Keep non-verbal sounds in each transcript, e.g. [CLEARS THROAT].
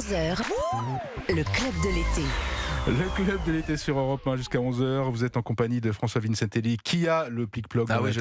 14h, le club de l'été. Le club de l'été sur Europe 1 jusqu'à 11h. Vous êtes en compagnie de François Vincentelli qui a le pic-plog. Ah ouais, je,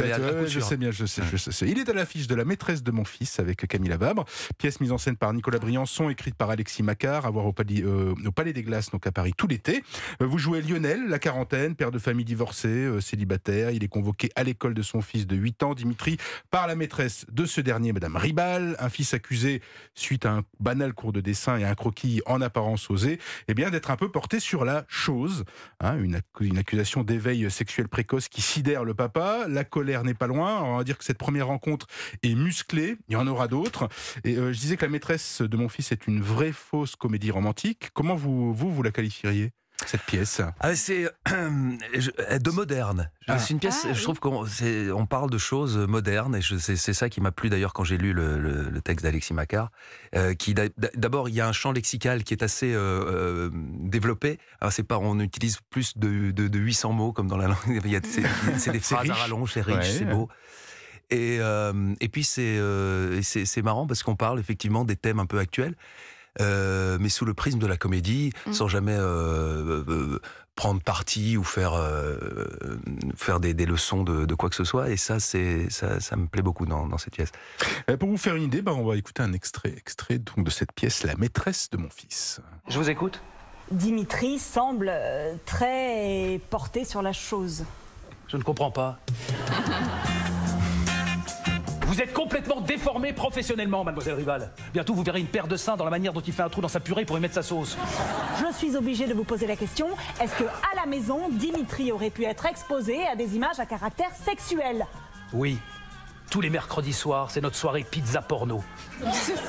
sais bien, je sais, je sais. Il est à l'affiche de La maîtresse de mon fils avec Camille Lababre. Pièce mise en scène par Nicolas Briançon, écrite par Alexis Macquart, à voir euh, au Palais, des Glaces, donc à Paris, tout l'été. Euh, vous jouez Lionel, la quarantaine, père de famille divorcé, euh, célibataire. Il est convoqué à l'école de son fils de 8 ans, Dimitri, par la maîtresse de ce dernier, Madame Ribal, un fils accusé suite à un banal cours de dessin et un croquis en apparence osé, et eh bien d'être un peu porté sur sur la chose. Hein, une, accusation d'éveil sexuel précoce qui sidère le papa. La colère n'est pas loin. On va dire que cette première rencontre est musclée. Il y en aura d'autres. Et euh, je disais que la maîtresse de mon fils est une vraie fausse comédie romantique. Comment vous, vous, vous la qualifieriez cette pièce ah, C'est euh, [CLEARS THROAT] euh, de moderne. Ah. C'est une pièce, ah, je trouve qu'on on parle de choses euh, modernes, et c'est ça qui m'a plu d'ailleurs quand j'ai lu le, texte d'Alexis Macquart. qui D'abord, il y a un champ lexical qui est assez développé. pas, on utilise plus de, 800 mots comme dans la langue. C'est des [LAUGHS] phrases à rallonge, c'est riche, c'est beau. Et, puis c'est marrant parce qu'on parle effectivement des thèmes un peu actuels. Euh, mais sous le prisme de la comédie, mm. sans jamais euh, euh, prendre parti ou faire faire des, leçons de, quoi que ce soit. Et ça, c'est ça, me plaît beaucoup dans, cette pièce. pour vous faire une idée, ben, on va écouter un extrait extrait donc de cette pièce, La maîtresse de mon fils. Je vous écoute. Dimitri semble très porté sur la chose. Je ne comprends pas. [LAUGHS] Vous êtes complètement déformé professionnellement, mademoiselle Rival. Bientôt, vous verrez une paire de seins dans la manière dont il fait un trou dans sa purée pour y mettre sa sauce. Je suis obligé de vous poser la question. Est-ce que à la maison, Dimitri aurait pu être exposé à des images à caractère sexuel Oui. Tous les mercredis soirs, c'est notre soirée pizza porno. [LAUGHS]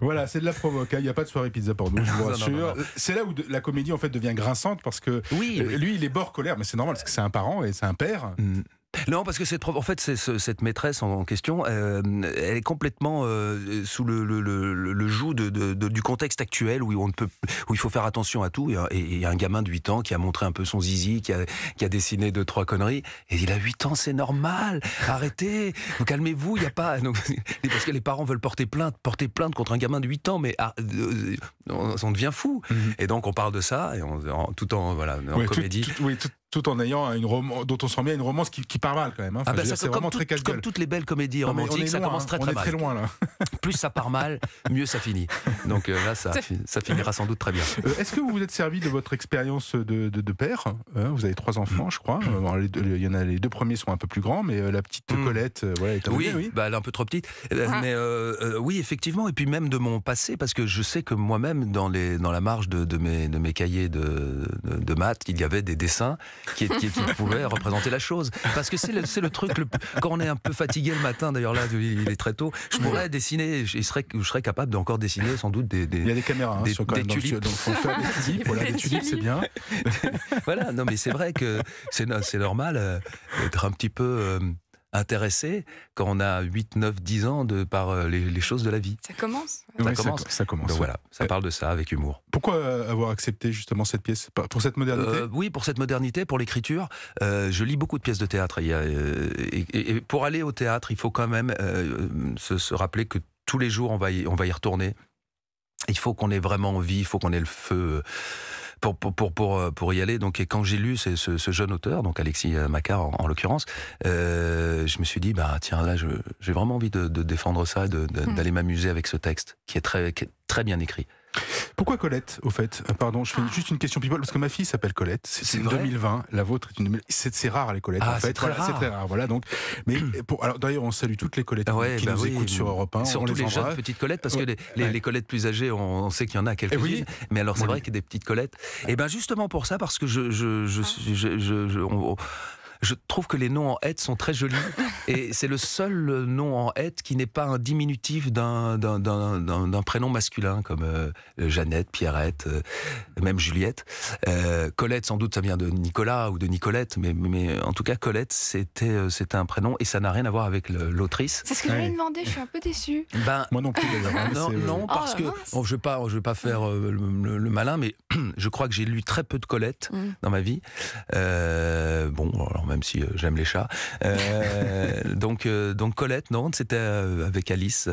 voilà, c'est de la provoque. Hein. Il n'y a pas de soirée pizza porno, je vous rassure. C'est là où la comédie en fait devient grinçante parce que euh, lui, il est bord colère, mais c'est normal parce que c'est un parent et c'est un père. Mm. Non, parce que cette, en fait, cette maîtresse en, question, euh, elle est complètement euh, sous le, joug du contexte actuel où, on ne peut, où il faut faire attention à tout. Et, a un gamin de 8 ans qui a montré un peu son zizi, qui a, dessiné deux, trois conneries, et il a 8 ans, c'est normal, arrêtez, calmez-vous, il n'y a pas... [LAUGHS] parce que les parents veulent porter plainte, porter plainte contre un gamin de 8 ans, mais ah, euh, on, devient fou. Mhm. Et donc on parle de ça, et en, tout en, voilà, en comédie. oui, tout, tout en ayant une romance dont on sent bien une romance qui, part mal quand même. Hein. Comme toutes les belles comédies romantiques, ça commence très très, loin [LAUGHS] Plus ça part mal, mieux ça finit. Donc euh, là, ça, ça finira sans doute très bien. Euh, est-ce que vous vous êtes servi de votre expérience de, père hein? Vous avez trois enfants, je crois. Euh, les deux, il y en a les deux premiers sont un peu plus grands, mais la petite hmm. Colette, est oui, Bah, elle est un peu trop petite. Ah. Mais oui, effectivement, et puis même de mon passé, parce que je sais que moi-même dans les dans la marge de, de, mes de mes cahiers de, de maths, il y avait des dessins qui, pouvait qui, représenter la chose. Parce que c'est le, le, truc, le, quand on est un peu fatigué le matin, d'ailleurs là, il est très tôt, je pourrais dessiner, je serais, je serais capable d'encore dessiner sans doute des, des. Il y a des caméras, hein, des, sur, quand tulipes. Donc, faut faire des tulipes, c'est bien. [LAUGHS] voilà, non mais c'est vrai que c'est normal euh, d'être un petit peu. Euh, intéressé quand on a 8, 9, 10 ans de, par euh, les, choses de la vie. Ça commence. Ça commence. Ça, voilà, ça parle de ça avec humour. Pourquoi euh, avoir accepté justement cette pièce Pour cette modernité euh, Oui, pour cette modernité, pour l'écriture. je lis beaucoup de pièces de théâtre. Il et, pour aller au théâtre, il faut quand même se, rappeler que tous les jours, on va on va y retourner. Il faut qu'on ait vraiment envie, il faut qu'on ait le feu. Euh, pour, y aller, donc, et quand j'ai lu ce, ce, jeune auteur, donc Alexis euh, Macquart en, l'occurrence, euh, je me suis dit, bah, tiens, là, j'ai vraiment envie de, défendre ça, mmh. d'aller m'amuser avec ce texte, qui est très bien écrit. Pourquoi Colette, au fait euh, Pardon, je fais ah. juste une question people, parce que ma fille s'appelle Colette. C'est une 2020. La vôtre est une. C'est rare, les Colettes, ah, C'est très, rare. donc. Mais [CLEARS THROAT] alors, d'ailleurs, on salue toutes les Colettes ah qui bah nous écoutent sur Europe 1. surtout les, les jeunes petites Colettes, parce que les, les, Colettes plus âgées, on, sait qu'il y en a quelques-unes. Eh mais alors, c'est vrai qu'il y a des petites Colettes. Et eh ben, justement pour ça, parce que je, je trouve que les noms en tête sont très jolis. [LAUGHS] et c'est le seul euh, nom en tête qui n'est pas un diminutif d'un, d'un, prénom masculin, comme euh, euh, Jeannette, Pierrette, même Juliette. Colette, sans doute, ça vient de Nicolas ou de Nicolette, mais, mais en tout cas, Colette, c'était, un prénom et ça n'a rien à voir avec l'autrice. C'est ce que je voulais demandé, je suis un peu déçu. Ben, Moi non plus, hein, [LAUGHS] Non, non parce oh, que je ne vais, vais, pas faire le, malin, mais [CLEARS THROAT] je crois que j'ai lu très peu de Colette mm. dans ma vie. Euh, alors même si euh, j'aime les chats. Euh, [LAUGHS] donc, euh, donc Colette, non, c'était avec Alice,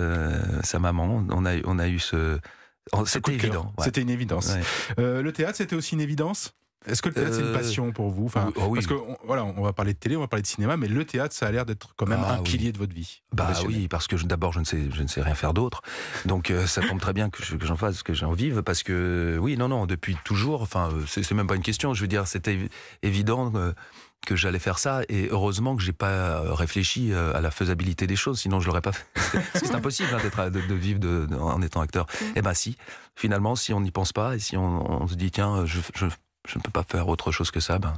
sa maman. On a, on a eu ce. Oh, c'était évident. C'était une évidence. le théâtre, c'était aussi une évidence est-ce que le théâtre c'est une passion pour vous enfin, oh, Parce que voilà, on va parler de télé, on va parler de cinéma, mais le théâtre ça a l'air d'être quand même ah, un pilier de votre vie. Bah oui, parce que d'abord je ne sais je ne sais rien faire d'autre, donc ça tombe très bien que j'en fasse, que j'en vive, parce que oui non non depuis toujours, enfin c'est même pas une question, je veux dire c'était évident que j'allais faire ça et heureusement que j'ai pas euh, réfléchi euh, à la faisabilité des choses, sinon je l'aurais pas fait. [LAUGHS] c'est impossible hein, de, vivre en étant acteur. Mm. Et eh ben si, finalement, si on n'y pense pas et si on, se dit tiens, je, je, ne peux pas faire autre chose que ça, ben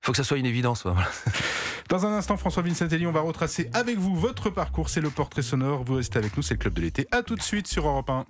faut que ça soit une évidence. [LAUGHS] Dans un instant, François Vincentelli, on va retracer avec vous votre parcours. C'est le portrait sonore. Vous restez avec nous, c'est le club de l'été. À tout de suite sur Europe 1.